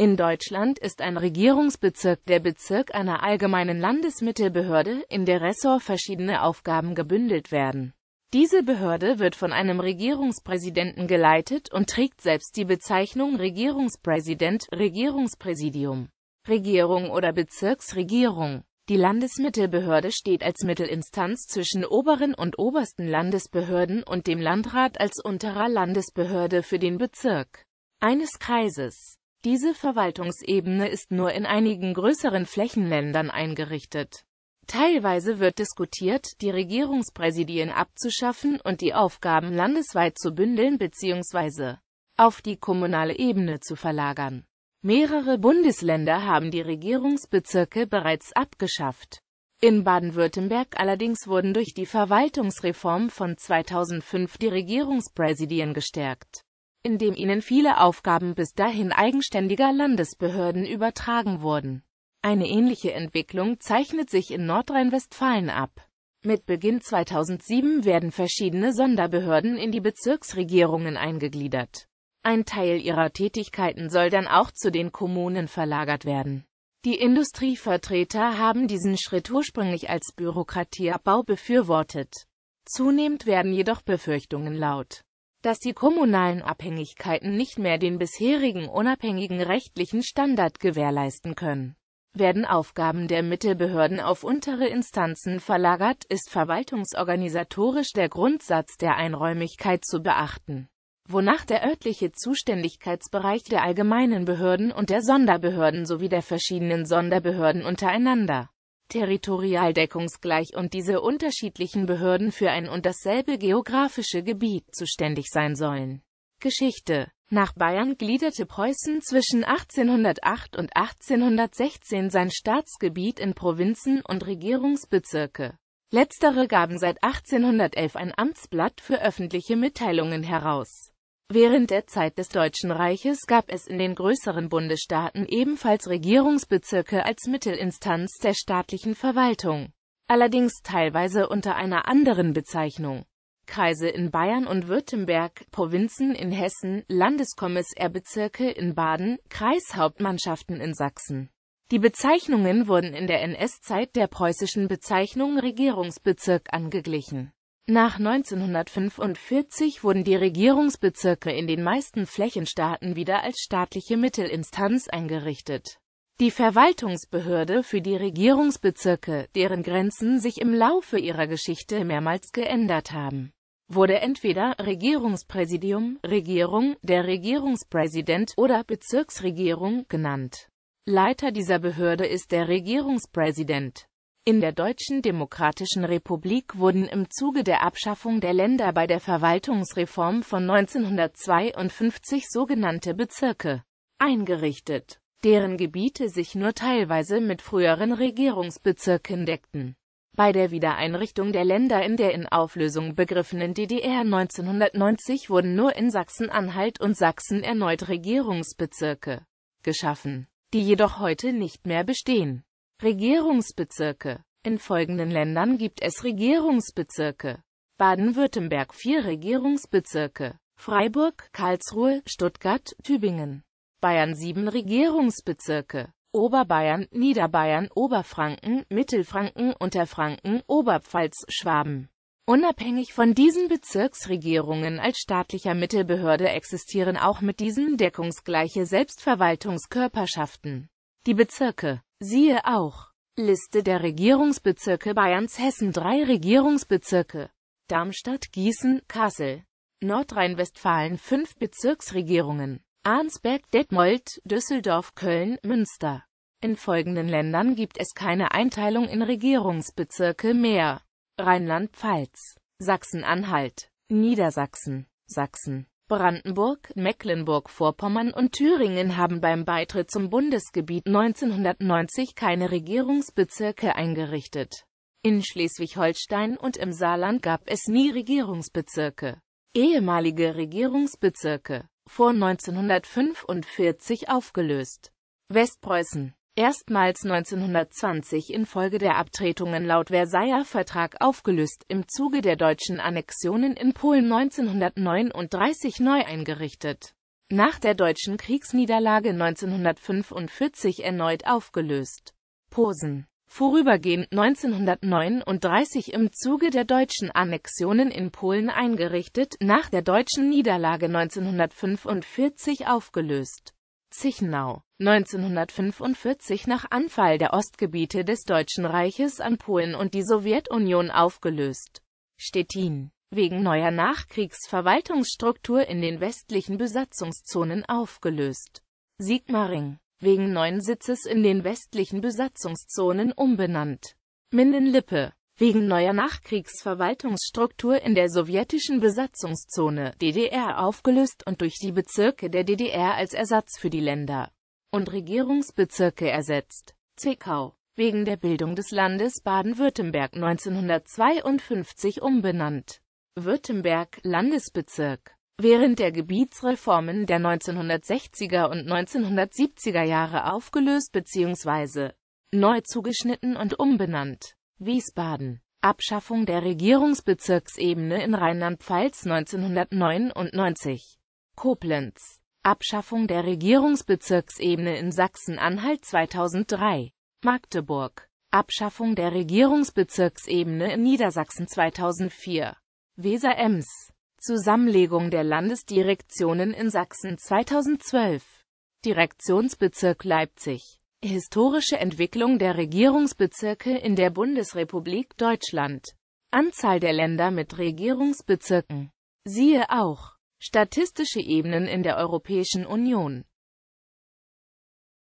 In Deutschland ist ein Regierungsbezirk der Bezirk einer allgemeinen Landesmittelbehörde, in der Ressort verschiedene Aufgaben gebündelt werden. Diese Behörde wird von einem Regierungspräsidenten geleitet und trägt selbst die Bezeichnung Regierungspräsident, Regierungspräsidium, Regierung oder Bezirksregierung. Die Landesmittelbehörde steht als Mittelinstanz zwischen oberen und obersten Landesbehörden und dem Landrat als unterer Landesbehörde für den Bezirk eines Kreises. Diese Verwaltungsebene ist nur in einigen größeren Flächenländern eingerichtet. Teilweise wird diskutiert, die Regierungspräsidien abzuschaffen und die Aufgaben landesweit zu bündeln bzw. auf die kommunale Ebene zu verlagern. Mehrere Bundesländer haben die Regierungsbezirke bereits abgeschafft. In Baden-Württemberg allerdings wurden durch die Verwaltungsreform von 2005 die Regierungspräsidien gestärkt indem ihnen viele Aufgaben bis dahin eigenständiger Landesbehörden übertragen wurden. Eine ähnliche Entwicklung zeichnet sich in Nordrhein-Westfalen ab. Mit Beginn 2007 werden verschiedene Sonderbehörden in die Bezirksregierungen eingegliedert. Ein Teil ihrer Tätigkeiten soll dann auch zu den Kommunen verlagert werden. Die Industrievertreter haben diesen Schritt ursprünglich als Bürokratieabbau befürwortet. Zunehmend werden jedoch Befürchtungen laut dass die kommunalen Abhängigkeiten nicht mehr den bisherigen unabhängigen rechtlichen Standard gewährleisten können. Werden Aufgaben der Mittelbehörden auf untere Instanzen verlagert, ist verwaltungsorganisatorisch der Grundsatz der Einräumigkeit zu beachten, wonach der örtliche Zuständigkeitsbereich der allgemeinen Behörden und der Sonderbehörden sowie der verschiedenen Sonderbehörden untereinander territorial deckungsgleich und diese unterschiedlichen Behörden für ein und dasselbe geografische Gebiet zuständig sein sollen. Geschichte Nach Bayern gliederte Preußen zwischen 1808 und 1816 sein Staatsgebiet in Provinzen und Regierungsbezirke. Letztere gaben seit 1811 ein Amtsblatt für öffentliche Mitteilungen heraus Während der Zeit des Deutschen Reiches gab es in den größeren Bundesstaaten ebenfalls Regierungsbezirke als Mittelinstanz der staatlichen Verwaltung, allerdings teilweise unter einer anderen Bezeichnung. Kreise in Bayern und Württemberg, Provinzen in Hessen, Landeskommissärbezirke in Baden, Kreishauptmannschaften in Sachsen. Die Bezeichnungen wurden in der NS-Zeit der preußischen Bezeichnung Regierungsbezirk angeglichen nach 1945 wurden die Regierungsbezirke in den meisten Flächenstaaten wieder als staatliche Mittelinstanz eingerichtet. Die Verwaltungsbehörde für die Regierungsbezirke, deren Grenzen sich im Laufe ihrer Geschichte mehrmals geändert haben, wurde entweder Regierungspräsidium, Regierung, der Regierungspräsident oder Bezirksregierung genannt. Leiter dieser Behörde ist der Regierungspräsident. In der Deutschen Demokratischen Republik wurden im Zuge der Abschaffung der Länder bei der Verwaltungsreform von 1952 sogenannte Bezirke eingerichtet, deren Gebiete sich nur teilweise mit früheren Regierungsbezirken deckten. Bei der Wiedereinrichtung der Länder in der in Auflösung begriffenen DDR 1990 wurden nur in Sachsen-Anhalt und Sachsen erneut Regierungsbezirke geschaffen, die jedoch heute nicht mehr bestehen Regierungsbezirke In folgenden Ländern gibt es Regierungsbezirke. Baden-Württemberg 4 Regierungsbezirke. Freiburg, Karlsruhe, Stuttgart, Tübingen. Bayern 7 Regierungsbezirke. Oberbayern, Niederbayern, Oberfranken, Mittelfranken, Unterfranken, Oberpfalz, Schwaben. Unabhängig von diesen Bezirksregierungen als staatlicher Mittelbehörde existieren auch mit diesen deckungsgleiche Selbstverwaltungskörperschaften. Die Bezirke. Siehe auch. Liste der Regierungsbezirke Bayerns Hessen Drei Regierungsbezirke. Darmstadt, Gießen, Kassel. Nordrhein-Westfalen Fünf Bezirksregierungen. Arnsberg, Detmold, Düsseldorf, Köln, Münster. In folgenden Ländern gibt es keine Einteilung in Regierungsbezirke mehr. Rheinland-Pfalz, Sachsen-Anhalt, Niedersachsen, Sachsen, Brandenburg, Mecklenburg-Vorpommern und Thüringen haben beim Beitritt zum Bundesgebiet 1990 keine Regierungsbezirke eingerichtet. In Schleswig-Holstein und im Saarland gab es nie Regierungsbezirke. Ehemalige Regierungsbezirke, vor 1945 aufgelöst. Westpreußen erstmals 1920 infolge der Abtretungen laut Versailler Vertrag aufgelöst, im Zuge der deutschen Annexionen in Polen 1939 neu eingerichtet. Nach der deutschen Kriegsniederlage 1945 erneut aufgelöst. Posen vorübergehend 1939 im Zuge der deutschen Annexionen in Polen eingerichtet, nach der deutschen Niederlage 1945 aufgelöst. Zichenau. 1945 nach Anfall der Ostgebiete des Deutschen Reiches an Polen und die Sowjetunion aufgelöst. Stettin. Wegen neuer Nachkriegsverwaltungsstruktur in den westlichen Besatzungszonen aufgelöst. Sigmaring. Wegen neuen Sitzes in den westlichen Besatzungszonen umbenannt. Mindenlippe. Wegen neuer Nachkriegsverwaltungsstruktur in der sowjetischen Besatzungszone DDR aufgelöst und durch die Bezirke der DDR als Ersatz für die Länder und Regierungsbezirke ersetzt. Zwickau wegen der Bildung des Landes Baden-Württemberg 1952 umbenannt. Württemberg Landesbezirk Während der Gebietsreformen der 1960er und 1970er Jahre aufgelöst bzw. neu zugeschnitten und umbenannt. Wiesbaden Abschaffung der Regierungsbezirksebene in Rheinland-Pfalz 1999 Koblenz Abschaffung der Regierungsbezirksebene in Sachsen-Anhalt 2003 Magdeburg Abschaffung der Regierungsbezirksebene in Niedersachsen 2004 Weser-Ems Zusammenlegung der Landesdirektionen in Sachsen 2012 Direktionsbezirk Leipzig Historische Entwicklung der Regierungsbezirke in der Bundesrepublik Deutschland Anzahl der Länder mit Regierungsbezirken Siehe auch Statistische Ebenen in der Europäischen Union